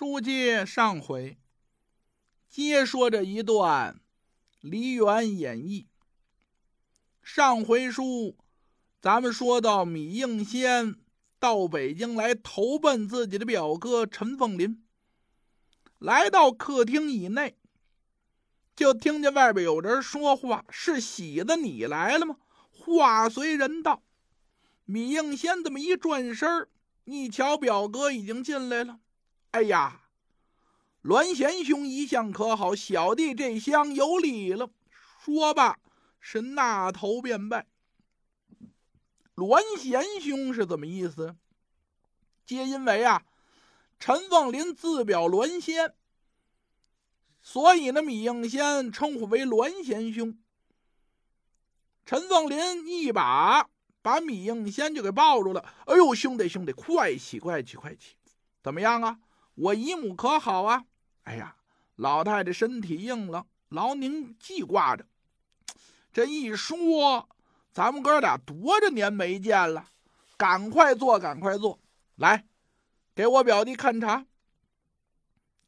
书接上回，接说这一段《梨园演义》。上回书咱们说到米应仙到北京来投奔自己的表哥陈凤林，来到客厅以内，就听见外边有人说话：“是喜子，你来了吗？”话随人到，米应仙这么一转身儿，一瞧表哥已经进来了。哎呀，栾贤兄一向可好？小弟这厢有礼了。说罢，是那头便拜。栾贤兄是怎么意思？皆因为啊，陈凤林自表栾仙，所以呢，米应先称呼为栾贤兄。陈凤林一把把米应先就给抱住了。哎呦，兄弟，兄弟，快起，快起，快起！怎么样啊？我姨母可好啊？哎呀，老太太身体硬了，劳您记挂着。这一说，咱们哥俩多着年没见了，赶快坐，赶快坐，来，给我表弟看茶。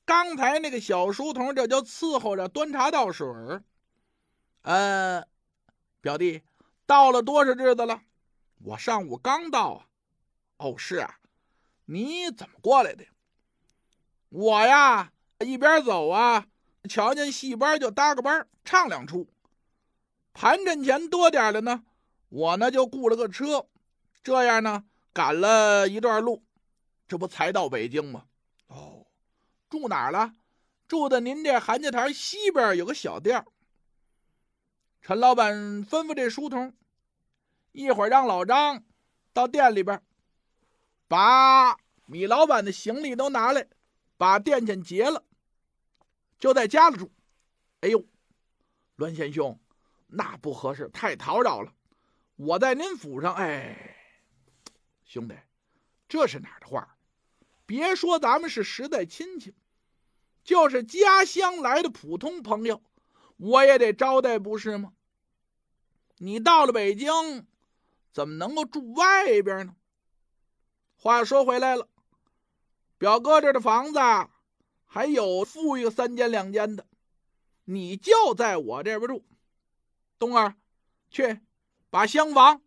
刚才那个小书童这就伺候着端茶倒水儿。呃，表弟到了多少日子了？我上午刚到啊。哦，是啊，你怎么过来的？我呀，一边走啊，瞧见戏班就搭个班唱两出，盘缠钱多点了呢。我呢就雇了个车，这样呢赶了一段路，这不才到北京吗？哦，住哪了？住在您这韩家台西边有个小店陈老板吩咐这书童，一会儿让老张到店里边，把米老板的行李都拿来。把店钱结了，就在家里住。哎呦，栾贤兄，那不合适，太叨扰了。我在您府上，哎，兄弟，这是哪儿的话？别说咱们是时代亲戚，就是家乡来的普通朋友，我也得招待，不是吗？你到了北京，怎么能够住外边呢？话说回来了。表哥这的房子，还有富裕三间两间的，你就在我这边住。东儿，去把厢房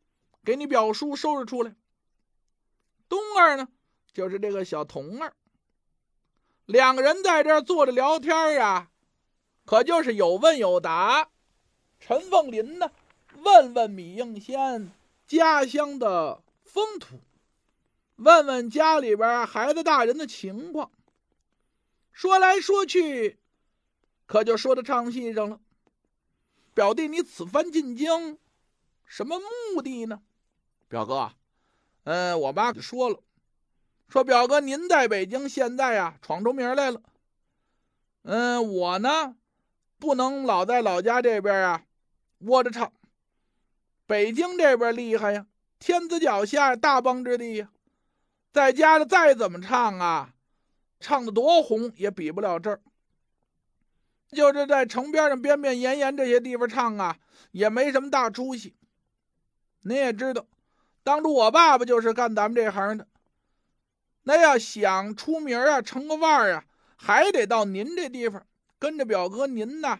给你表叔收拾出来。东儿呢，就是这个小童儿。两个人在这坐着聊天啊，可就是有问有答。陈凤林呢，问问米应仙家乡的风土。问问家里边孩子大人的情况。说来说去，可就说到唱戏上了。表弟，你此番进京，什么目的呢？表哥，嗯，我妈就说了，说表哥您在北京现在啊闯出名来了。嗯，我呢，不能老在老家这边啊窝着唱。北京这边厉害呀，天子脚下，大邦之地呀。在家的再怎么唱啊，唱的多红也比不了这儿。就是在城边上、边边沿沿这些地方唱啊，也没什么大出息。您也知道，当初我爸爸就是干咱们这行的。那要想出名啊、成个腕儿啊，还得到您这地方跟着表哥您呢，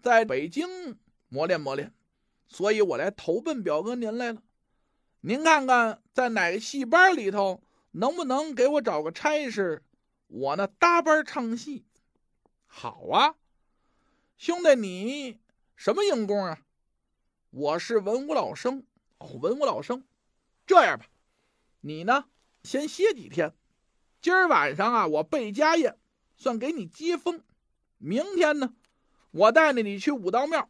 在北京磨练磨练。所以我来投奔表哥您来了。您看看在哪个戏班里头？能不能给我找个差事？我呢搭班唱戏。好啊，兄弟，你什么硬功啊？我是文武老生。哦，文武老生。这样吧，你呢先歇几天。今儿晚上啊，我备家宴，算给你接风。明天呢，我带着你去武当庙，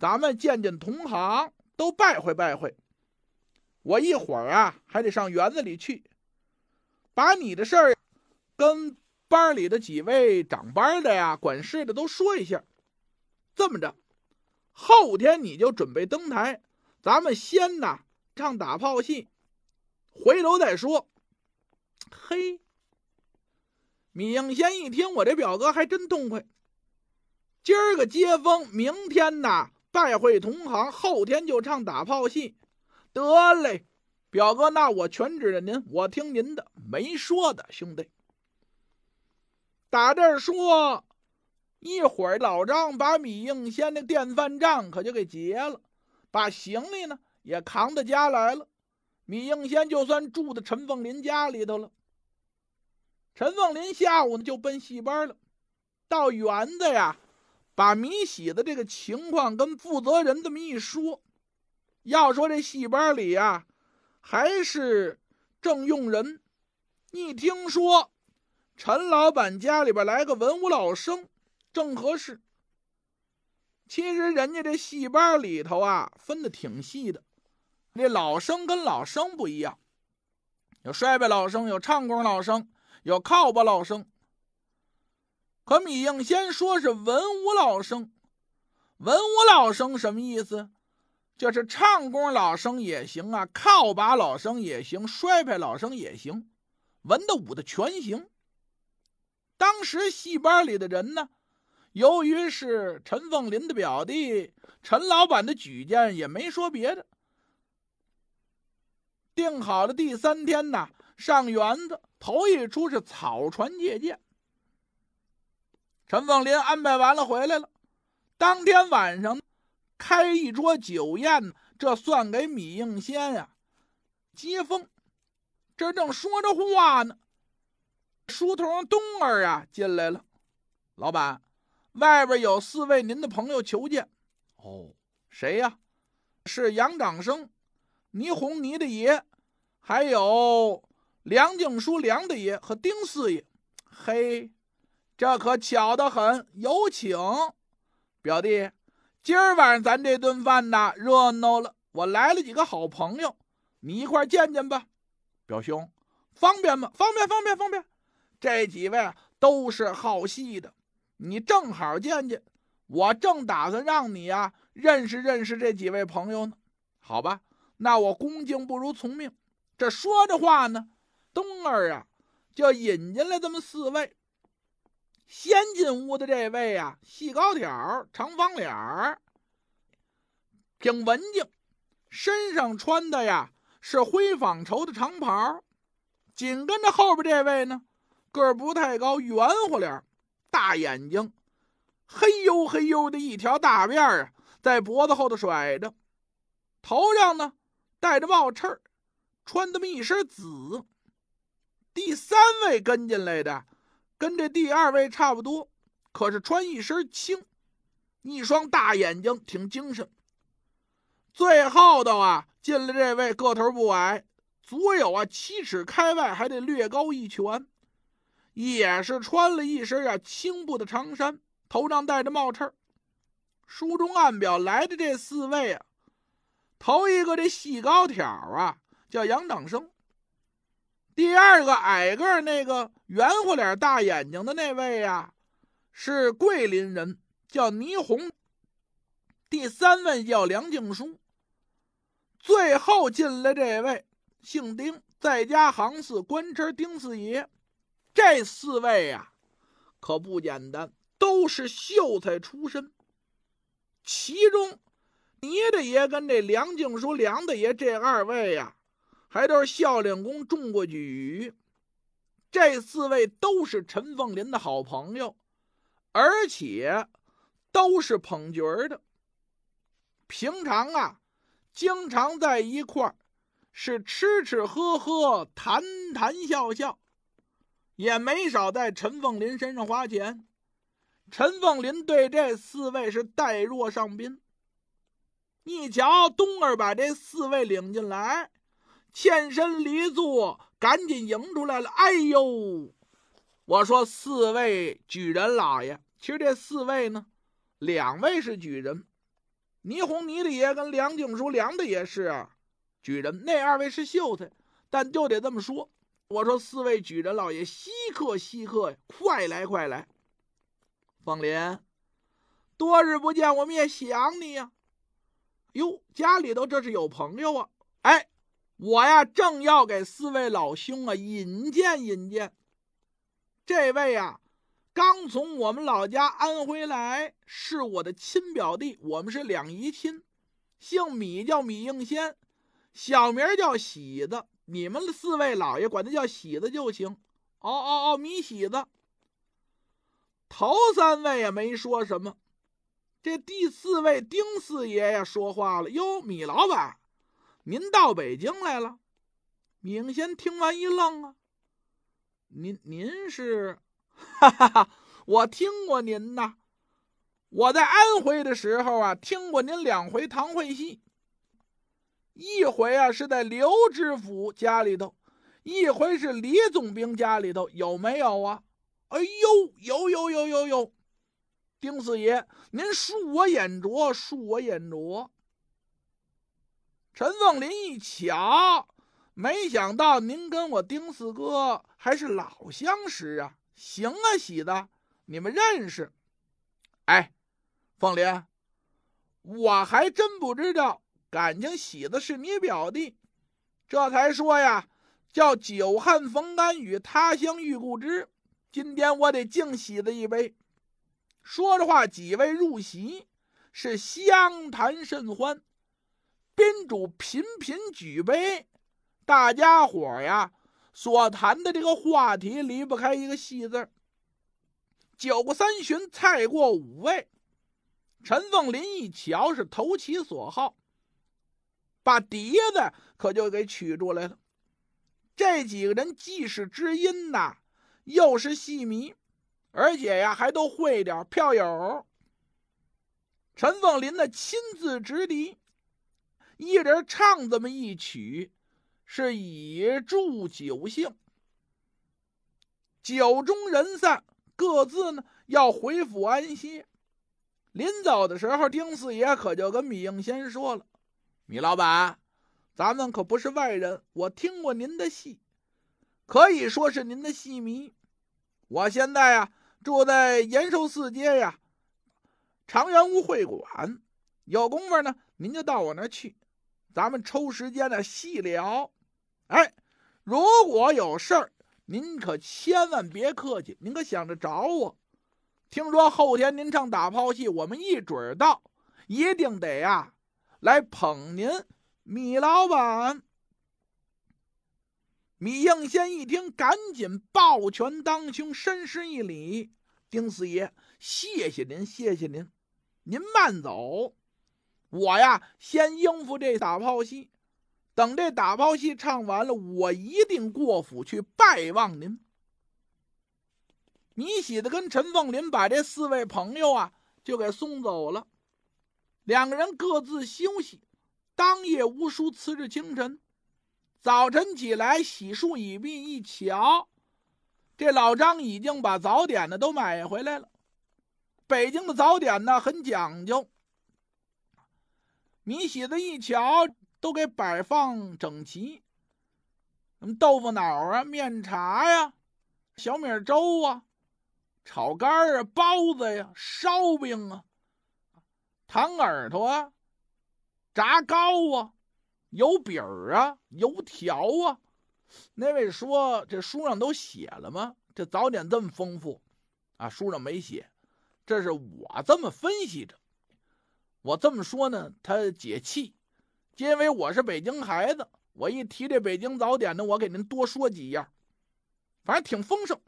咱们见见同行，都拜会拜会。我一会儿啊，还得上园子里去。把你的事儿跟班里的几位长班的呀、管事的都说一下。这么着，后天你就准备登台。咱们先呐唱打炮戏，回头再说。嘿，米应先一听，我这表哥还真痛快。今儿个接风，明天呐拜会同行，后天就唱打炮戏，得嘞。表哥，那我全指着您，我听您的，没说的，兄弟。打这儿说，一会儿老张把米应先那电饭账可就给结了，把行李呢也扛到家来了。米应先就算住到陈凤林家里头了。陈凤林下午呢就奔戏班了，到园子呀，把米喜的这个情况跟负责人这么一说，要说这戏班里呀。还是正用人，一听说陈老板家里边来个文武老生，正合适。其实人家这戏班里头啊，分的挺细的，那老生跟老生不一样，有衰败老生，有唱功老生，有靠把老生。可米应先说是文武老生，文武老生什么意思？就是唱功老生也行啊，靠把老生也行，摔拍老生也行，文的武的全行。当时戏班里的人呢，由于是陈凤林的表弟陈老板的举荐，也没说别的。定好的第三天呢，上园子头一出是《草船借箭》。陈凤林安排完了回来了，当天晚上。开一桌酒宴，这算给米应仙呀接风。这正说着话呢，书童东儿啊进来了。老板，外边有四位您的朋友求见。哦，谁呀？是杨长生、倪红倪的爷，还有梁静书、梁大爷和丁四爷。嘿，这可巧得很，有请表弟。今儿晚上咱这顿饭呐热闹了，我来了几个好朋友，你一块见见吧，表兄，方便吗？方便方便方便，这几位都是好戏的，你正好见见。我正打算让你啊认识认识这几位朋友呢，好吧，那我恭敬不如从命。这说着话呢，东儿啊就引进来这么四位。先进屋的这位啊，细高挑长方脸儿，挺文静，身上穿的呀是灰纺绸的长袍。紧跟着后边这位呢，个儿不太高，圆乎脸，大眼睛，黑黝黑黝的一条大辫儿啊，在脖子后头甩着，头上呢戴着帽翅穿这么一身紫。第三位跟进来的。跟这第二位差不多，可是穿一身青，一双大眼睛，挺精神。最后的啊，进来这位个头不矮，足有啊七尺开外，还得略高一拳，也是穿了一身啊青布的长衫，头上戴着帽衬。书中暗表来的这四位啊，头一个这细高挑啊，叫杨长生。第二个矮个儿，那个圆乎脸、大眼睛的那位呀，是桂林人，叫倪红，第三位叫梁静书；最后进来这位姓丁，在家行四，官称丁四爷。这四位呀，可不简单，都是秀才出身。其中，倪大爷跟这梁静书、梁大爷这二位呀。还都是校宫中过举，这四位都是陈凤林的好朋友，而且都是捧角儿的。平常啊，经常在一块儿，是吃吃喝喝、谈谈笑笑，也没少在陈凤林身上花钱。陈凤林对这四位是待若上宾。你瞧，东儿把这四位领进来。现身离座，赶紧迎出来了。哎呦，我说四位举人老爷，其实这四位呢，两位是举人，霓虹霓的爷跟梁景书梁的也是举人，那二位是秀才，但就得这么说。我说四位举人老爷，稀客稀客呀，快来快来！方林，多日不见，我们也想你呀。哟，家里头这是有朋友啊，哎。我呀，正要给四位老兄啊引荐引荐，这位呀刚从我们老家安徽来，是我的亲表弟，我们是两姨亲，姓米，叫米应仙，小名叫喜子，你们四位老爷管他叫喜子就行。哦哦哦，米喜子。头三位也没说什么，这第四位丁四爷爷说话了，哟，米老板。您到北京来了，米先听完一愣啊！您您是，哈哈哈！我听过您呐，我在安徽的时候啊听过您两回堂会戏，一回啊是在刘知府家里头，一回是李总兵家里头，有没有啊？哎呦，有有有有有，丁四爷，您恕我眼拙，恕我眼拙。陈凤林一瞧，没想到您跟我丁四哥还是老相识啊！行啊，喜子，你们认识？哎，凤林，我还真不知道，感情喜子是你表弟，这才说呀，叫久旱逢甘雨，他乡遇故知。今天我得敬喜子一杯。说着话，几位入席，是相谈甚欢。宾主频频举杯，大家伙呀所谈的这个话题离不开一个戏字酒过三巡，菜过五味，陈凤林一瞧是投其所好，把笛子可就给取出来了。这几个人既是知音呐，又是戏迷，而且呀还都会点儿票友。陈凤林的亲自执笛。一人唱这么一曲，是以祝酒兴。酒中人散，各自呢要回府安歇。临走的时候，丁四爷可就跟米应先说了：“米老板，咱们可不是外人。我听过您的戏，可以说是您的戏迷。我现在呀住在延寿寺街呀长元屋会馆，有功夫呢，您就到我那儿去。”咱们抽时间呢细聊，哎，如果有事儿，您可千万别客气，您可想着找我。听说后天您唱打炮戏，我们一准到，一定得呀来捧您，米老板。米应先一听，赶紧抱拳当胸，深施一礼：“丁四爷，谢谢您，谢谢您，您慢走。”我呀，先应付这打炮戏，等这打炮戏唱完了，我一定过府去拜望您。米喜的跟陈凤林把这四位朋友啊，就给送走了。两个人各自休息。当夜无书辞至清晨，早晨起来洗漱已毕，一瞧，这老张已经把早点呢都买回来了。北京的早点呢很讲究。米喜子一瞧，都给摆放整齐。什么豆腐脑啊，面茶呀，小米粥啊，炒肝啊，包子呀，烧饼啊，糖耳朵啊，炸糕啊，油饼儿啊，油条啊。那位说：“这书上都写了吗？这早点这么丰富，啊，书上没写，这是我这么分析着。”我这么说呢，他解气，因为我是北京孩子，我一提这北京早点呢，我给您多说几样，反正挺丰盛，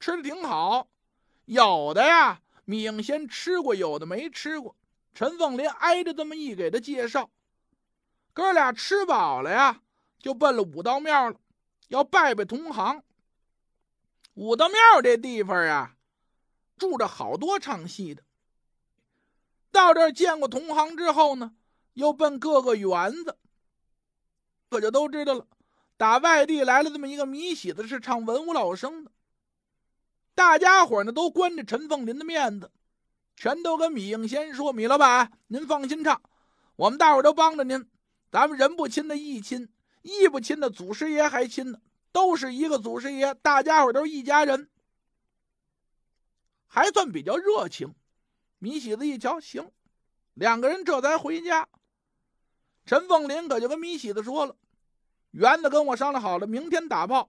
吃的挺好。有的呀，米应先吃过，有的没吃过。陈凤林挨着这么一给他介绍，哥俩吃饱了呀，就奔了五道庙了，要拜拜同行。五道庙这地方啊，住着好多唱戏的。到这儿见过同行之后呢，又奔各个园子，可就都知道了。打外地来了这么一个米喜子，是唱文武老生的。大家伙呢都关着陈凤林的面子，全都跟米应先说：“米老板，您放心唱，我们大伙都帮着您。咱们人不亲的义亲，义不亲的祖师爷还亲呢，都是一个祖师爷，大家伙都是一家人，还算比较热情。”米喜子一瞧，行，两个人这才回家。陈凤林可就跟米喜子说了：“园子跟我商量好了，明天打炮，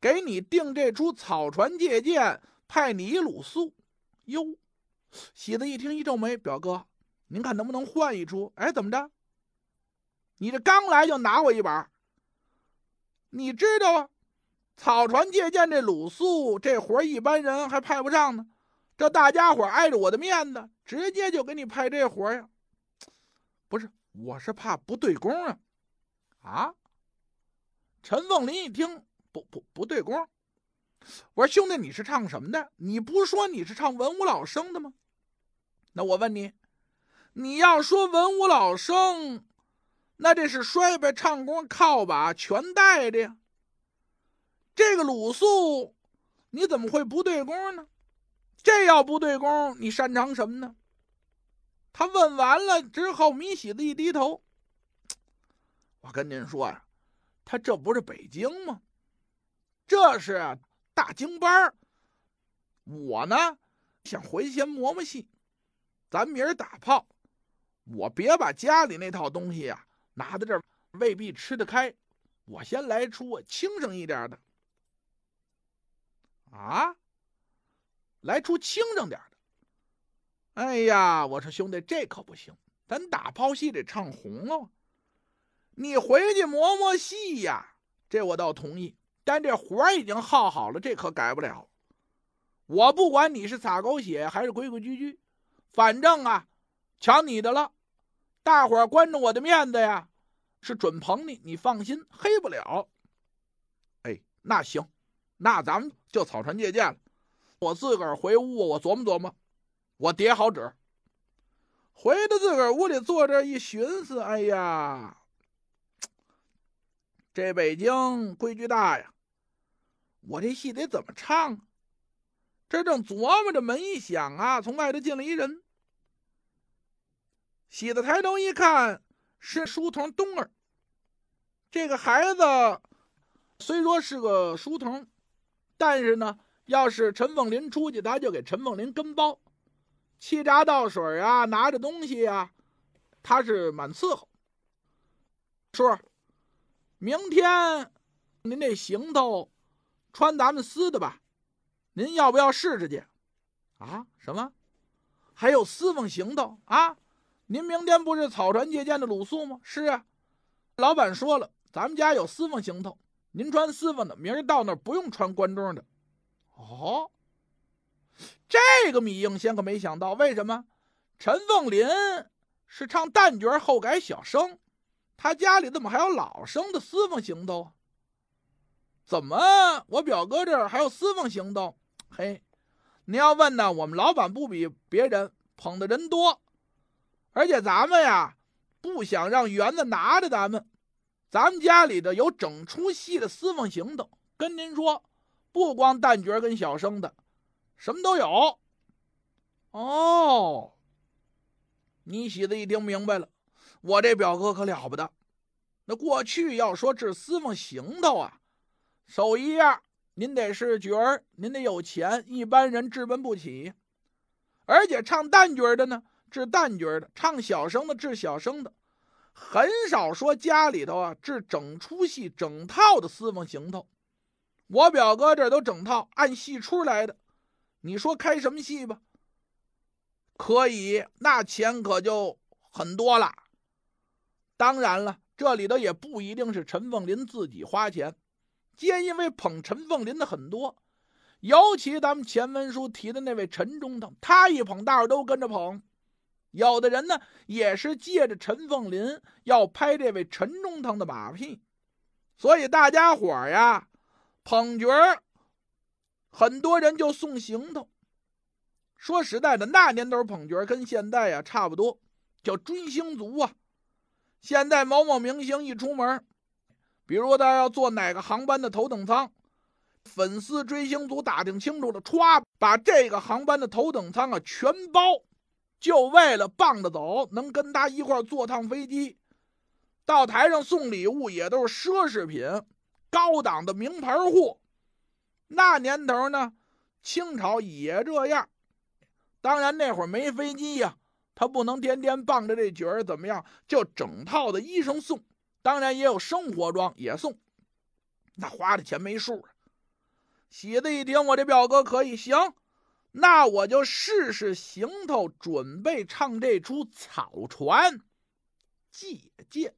给你定这出《草船借箭》，派你鲁肃。”哟，喜子一听一皱眉：“表哥，您看能不能换一出？哎，怎么着？你这刚来就拿我一把？你知道啊，《草船借箭》这鲁肃这活，一般人还派不上呢。”这大家伙儿碍着我的面子，直接就给你派这活呀？不是，我是怕不对工啊！啊！陈凤林一听，不不不对工，我说兄弟，你是唱什么的？你不说你是唱文武老生的吗？那我问你，你要说文武老生，那这是摔呗唱功、靠把全带着呀。这个鲁肃，你怎么会不对工呢？这要不对工，你擅长什么呢？他问完了之后，米喜子一低头。我跟您说呀，他这不是北京吗？这是大京班儿。我呢，想回去磨磨戏。咱明儿打炮，我别把家里那套东西呀拿到这儿，未必吃得开。我先来出轻省一点的。啊。来出清正点的。哎呀，我说兄弟，这可不行，咱打抛戏得唱红喽。你回去磨磨戏呀。这我倒同意，但这活已经耗好了，这可改不了。我不管你是撒狗血还是规规矩矩，反正啊，瞧你的了。大伙儿着我的面子呀，是准捧你，你放心，黑不了。哎，那行，那咱们就草船借箭了。我自个儿回屋，我琢磨琢磨，我叠好纸，回到自个儿屋里坐这一寻思，哎呀，这北京规矩大呀，我这戏得怎么唱这正琢磨着，门一响啊，从外头进来一人，喜子抬头一看，是书童冬儿。这个孩子虽说是个书童，但是呢。要是陈凤林出去，他就给陈凤林跟包，沏茶倒水啊，拿着东西啊，他是满伺候。叔，明天您那行头穿咱们司的吧，您要不要试试去？啊？什么？还有私奉行头啊？您明天不是草船借箭的鲁肃吗？是啊，老板说了，咱们家有私奉行头，您穿私奉的，明儿到那儿不用穿官装的。哦，这个米应先可没想到，为什么陈凤林是唱旦角后改小生？他家里怎么还有老生的私房行头？怎么我表哥这儿还有私房行头？嘿，你要问呢，我们老板不比别人捧的人多，而且咱们呀，不想让园子拿着咱们，咱们家里的有整出戏的私房行头，跟您说。不光旦角跟小生的，什么都有。哦，你喜子一听明白了，我这表哥可了不得。那过去要说治私房行头啊，手艺样，您得是角儿，您得有钱，一般人制办不起。而且唱旦角的呢，治旦角的；唱小生的，治小生的，很少说家里头啊治整出戏、整套的私房行头。我表哥这都整套按戏出来的，你说开什么戏吧？可以，那钱可就很多了。当然了，这里头也不一定是陈凤林自己花钱，皆因为捧陈凤林的很多，尤其咱们前文书提的那位陈中堂，他一捧，大伙都跟着捧。有的人呢，也是借着陈凤林要拍这位陈中堂的马屁，所以大家伙呀。捧角儿，很多人就送行头。说实在的，那年头捧角儿跟现在呀差不多，叫追星族啊。现在某某明星一出门，比如他要坐哪个航班的头等舱，粉丝追星族打听清楚了，歘，把这个航班的头等舱啊全包，就为了傍着走，能跟他一块坐趟飞机。到台上送礼物也都是奢侈品。高档的名牌货，那年头呢，清朝也这样。当然那会儿没飞机呀，他不能天天傍着这角儿怎么样，就整套的衣裳送。当然也有生活装也送，那花的钱没数。喜子一听我这表哥可以行，那我就试试行头，准备唱这出《草船借箭》。